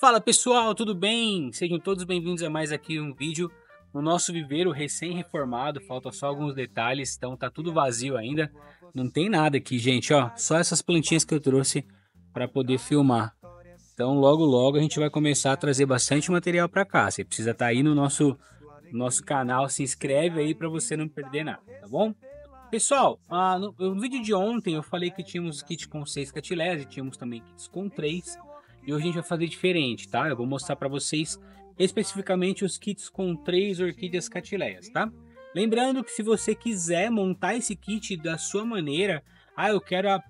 Fala pessoal, tudo bem? Sejam todos bem-vindos a mais aqui um vídeo no nosso viveiro recém-reformado. Falta só alguns detalhes, então tá tudo vazio ainda. Não tem nada aqui, gente, ó. Só essas plantinhas que eu trouxe para poder filmar. Então logo logo a gente vai começar a trazer bastante material para cá. Você precisa estar tá aí no nosso nosso canal, se inscreve aí para você não perder nada, tá bom? Pessoal, ah, no, no, vídeo de ontem eu falei que tínhamos kit com 6 catilés e tínhamos também kits com 3. E hoje a gente vai fazer diferente, tá? Eu vou mostrar para vocês especificamente os kits com três orquídeas catileias, tá? Lembrando que se você quiser montar esse kit da sua maneira, ah, eu quero a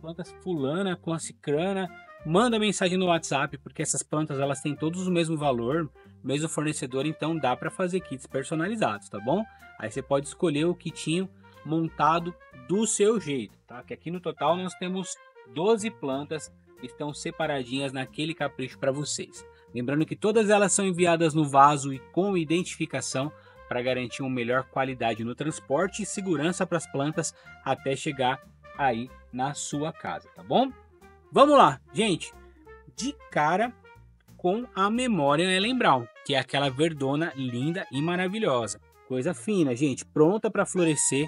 planta fulana com a cicrana, manda mensagem no WhatsApp, porque essas plantas elas têm todos o mesmo valor, mesmo fornecedor, então dá para fazer kits personalizados, tá bom? Aí você pode escolher o kitinho montado do seu jeito, tá? Que aqui no total nós temos 12 plantas estão separadinhas naquele capricho para vocês. Lembrando que todas elas são enviadas no vaso e com identificação para garantir uma melhor qualidade no transporte e segurança para as plantas até chegar aí na sua casa, tá bom? Vamos lá, gente. De cara com a memória Elembral, que é aquela verdona linda e maravilhosa. Coisa fina, gente, pronta para florescer,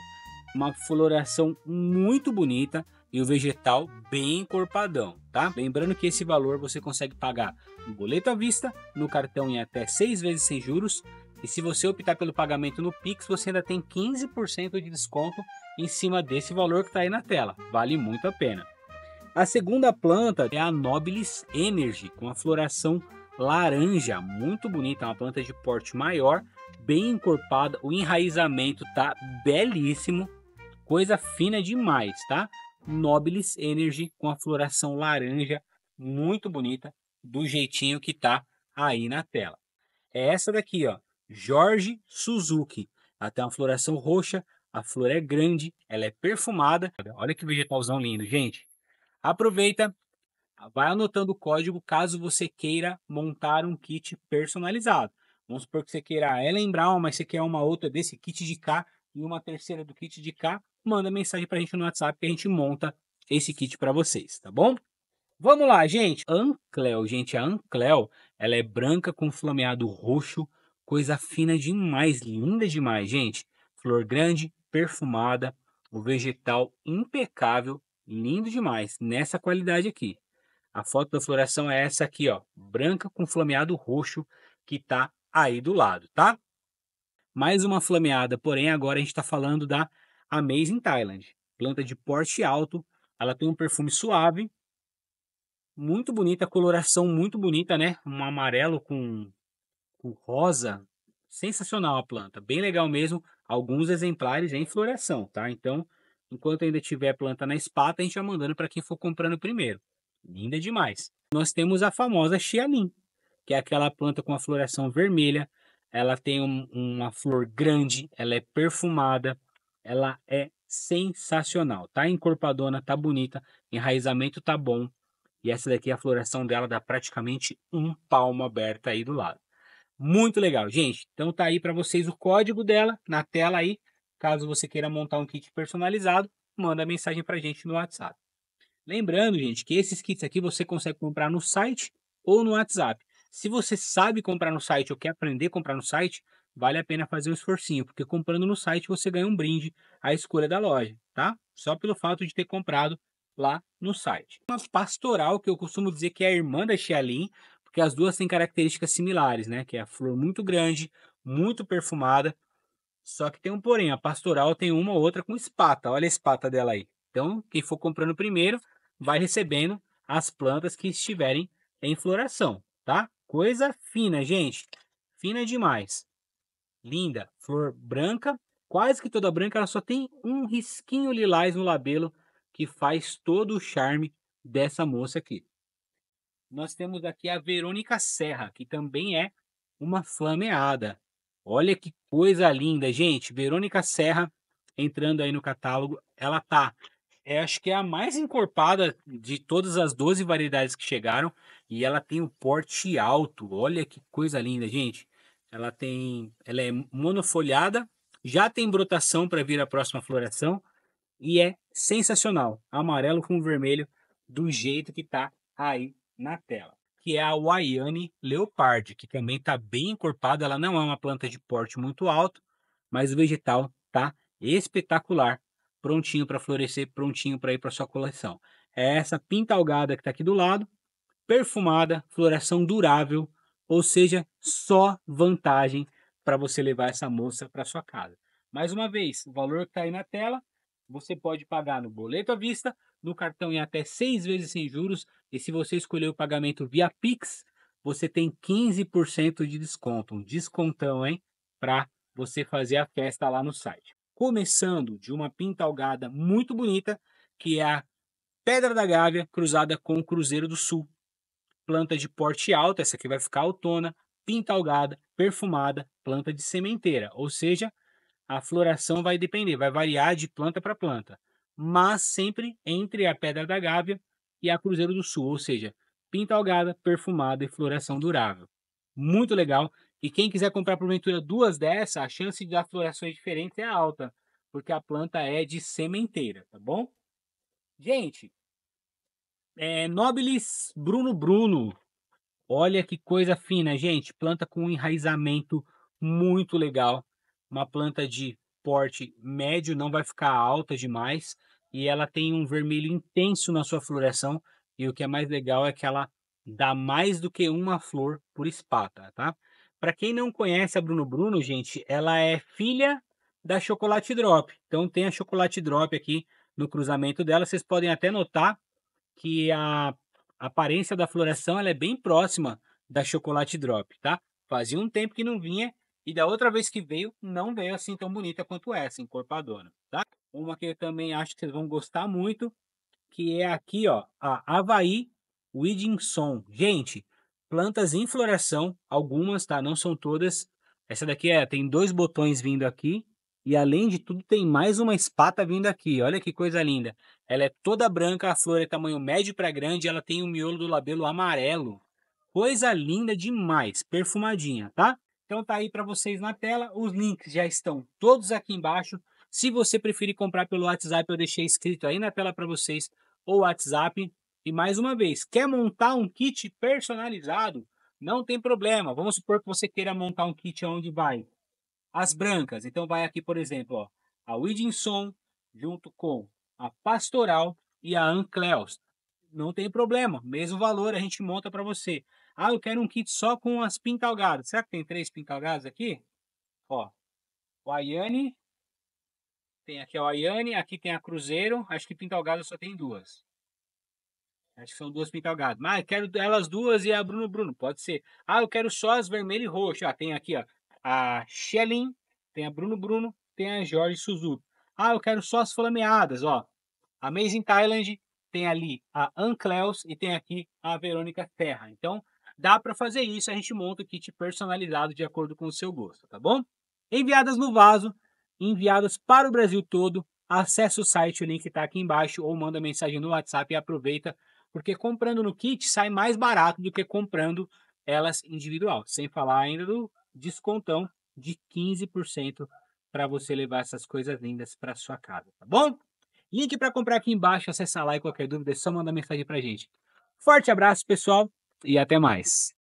uma floração muito bonita, e o vegetal bem encorpadão, tá? Lembrando que esse valor você consegue pagar no boleto à vista, no cartão em até seis vezes sem juros, e se você optar pelo pagamento no Pix, você ainda tem 15% de desconto em cima desse valor que está aí na tela. Vale muito a pena. A segunda planta é a Nobilis Energy, com a floração laranja, muito bonita, é uma planta de porte maior, bem encorpada, o enraizamento tá belíssimo, coisa fina demais, tá? Nobilis Energy com a floração laranja, muito bonita, do jeitinho que tá aí na tela. É essa daqui, ó, Jorge Suzuki. Ela tem uma floração roxa, a flor é grande, ela é perfumada. Olha que vegetalzão lindo, gente. Aproveita, vai anotando o código caso você queira montar um kit personalizado. Vamos supor que você queira a é Ellen Brown, mas você quer uma outra desse kit de cá e uma terceira do kit de cá manda mensagem para a gente no WhatsApp que a gente monta esse kit para vocês, tá bom? Vamos lá, gente. Ancleo, gente, a Ancleo, ela é branca com flameado roxo, coisa fina demais, linda demais, gente. Flor grande, perfumada, o vegetal impecável, lindo demais, nessa qualidade aqui. A foto da floração é essa aqui, ó, branca com flameado roxo que tá aí do lado, tá? Mais uma flameada, porém agora a gente está falando da a Amazing Thailand. Planta de porte alto, ela tem um perfume suave, muito bonita, coloração muito bonita, né? Um amarelo com, com rosa, sensacional a planta, bem legal mesmo. Alguns exemplares em floração, tá? Então, enquanto ainda tiver planta na espata, a gente vai mandando para quem for comprando primeiro. Linda demais. Nós temos a famosa Xialin, que é aquela planta com a floração vermelha. Ela tem um, uma flor grande, ela é perfumada, ela é sensacional. Tá encorpadona, tá bonita, enraizamento tá bom. E essa daqui, a floração dela dá praticamente um palmo aberto aí do lado. Muito legal, gente. Então tá aí para vocês o código dela na tela aí. Caso você queira montar um kit personalizado, manda mensagem para gente no WhatsApp. Lembrando, gente, que esses kits aqui você consegue comprar no site ou no WhatsApp. Se você sabe comprar no site ou quer aprender a comprar no site, vale a pena fazer o um esforcinho, porque comprando no site você ganha um brinde à escolha da loja, tá? Só pelo fato de ter comprado lá no site. Uma pastoral que eu costumo dizer que é a irmã da Xialin, porque as duas têm características similares, né? Que é a flor muito grande, muito perfumada, só que tem um porém, a pastoral tem uma ou outra com espata, olha a espata dela aí. Então, quem for comprando primeiro, vai recebendo as plantas que estiverem em floração, tá? Coisa fina, gente. Fina demais linda, flor branca, quase que toda branca, ela só tem um risquinho lilás no labelo que faz todo o charme dessa moça aqui. Nós temos aqui a Verônica Serra, que também é uma flameada. Olha que coisa linda, gente. Verônica Serra entrando aí no catálogo, ela tá é, acho que é a mais encorpada de todas as 12 variedades que chegaram e ela tem o porte alto. Olha que coisa linda, gente. Ela tem, ela é monofoliada, já tem brotação para vir a próxima floração e é sensacional, amarelo com vermelho do jeito que tá aí na tela, que é a Waiane Leopard, que também tá bem encorpada, ela não é uma planta de porte muito alto, mas o vegetal tá espetacular, prontinho para florescer, prontinho para ir para sua coleção. É essa pintalgada que tá aqui do lado, perfumada, floração durável, ou seja, só vantagem para você levar essa moça para sua casa. Mais uma vez, o valor que está aí na tela, você pode pagar no boleto à vista, no cartão em até seis vezes sem juros, e se você escolher o pagamento via Pix, você tem 15% de desconto, um descontão, hein, para você fazer a festa lá no site. Começando de uma pintalgada muito bonita, que é a Pedra da Gávea cruzada com o Cruzeiro do Sul planta de porte alto, essa aqui vai ficar outona pintalgada, perfumada, planta de sementeira. Ou seja, a floração vai depender, vai variar de planta para planta, mas sempre entre a Pedra da Gávea e a Cruzeiro do Sul, ou seja, pintalgada, perfumada e floração durável. Muito legal. E quem quiser comprar porventura duas dessas a chance de dar florações diferentes é alta, porque a planta é de sementeira, tá bom? Gente, é, Nobilis Bruno Bruno. Olha que coisa fina, gente. Planta com um enraizamento muito legal. Uma planta de porte médio, não vai ficar alta demais. E ela tem um vermelho intenso na sua floração. E o que é mais legal é que ela dá mais do que uma flor por espata, tá? Para quem não conhece a Bruno Bruno, gente, ela é filha da Chocolate Drop. Então tem a Chocolate Drop aqui no cruzamento dela. Vocês podem até notar que a aparência da floração ela é bem próxima da Chocolate Drop, tá? Fazia um tempo que não vinha e da outra vez que veio, não veio assim tão bonita quanto essa, encorpadona, tá? Uma que eu também acho que vocês vão gostar muito, que é aqui, ó, a Havaí Widinson. Gente, plantas em floração, algumas, tá? Não são todas. Essa daqui é, tem dois botões vindo aqui, e além de tudo, tem mais uma espata vindo aqui. Olha que coisa linda. Ela é toda branca, a flor é tamanho médio para grande, ela tem o miolo do labelo amarelo. Coisa linda demais, perfumadinha, tá? Então tá aí para vocês na tela. Os links já estão todos aqui embaixo. Se você preferir comprar pelo WhatsApp, eu deixei escrito aí na tela para vocês o WhatsApp. E mais uma vez, quer montar um kit personalizado? Não tem problema. Vamos supor que você queira montar um kit onde vai as brancas. Então vai aqui, por exemplo, ó, a Widinson junto com a Pastoral e a ancleus Não tem problema, mesmo valor a gente monta para você. Ah, eu quero um kit só com as pintalgadas. Será que tem três pintalgadas aqui? Ó, o Ayane, tem aqui a Ayane, aqui tem a Cruzeiro, acho que pintalgada só tem duas. Acho que são duas pintalgadas. Mas eu quero elas duas e a Bruno Bruno, pode ser. Ah, eu quero só as vermelho e roxo. Ah, tem aqui, ó, a Shelin, tem a Bruno Bruno, tem a Jorge Suzuki. Ah, eu quero só as flameadas, ó. A Amazing Thailand, tem ali a Ann e tem aqui a Verônica Terra. Então, dá para fazer isso, a gente monta o kit personalizado de acordo com o seu gosto, tá bom? Enviadas no vaso, enviadas para o Brasil todo, acessa o site, o link está aqui embaixo, ou manda mensagem no WhatsApp e aproveita, porque comprando no kit sai mais barato do que comprando elas individual, sem falar ainda do descontão de 15% para você levar essas coisas lindas para sua casa, tá bom? Link para comprar aqui embaixo, acessa lá e qualquer dúvida é só mandar mensagem para gente. Forte abraço, pessoal, e até mais.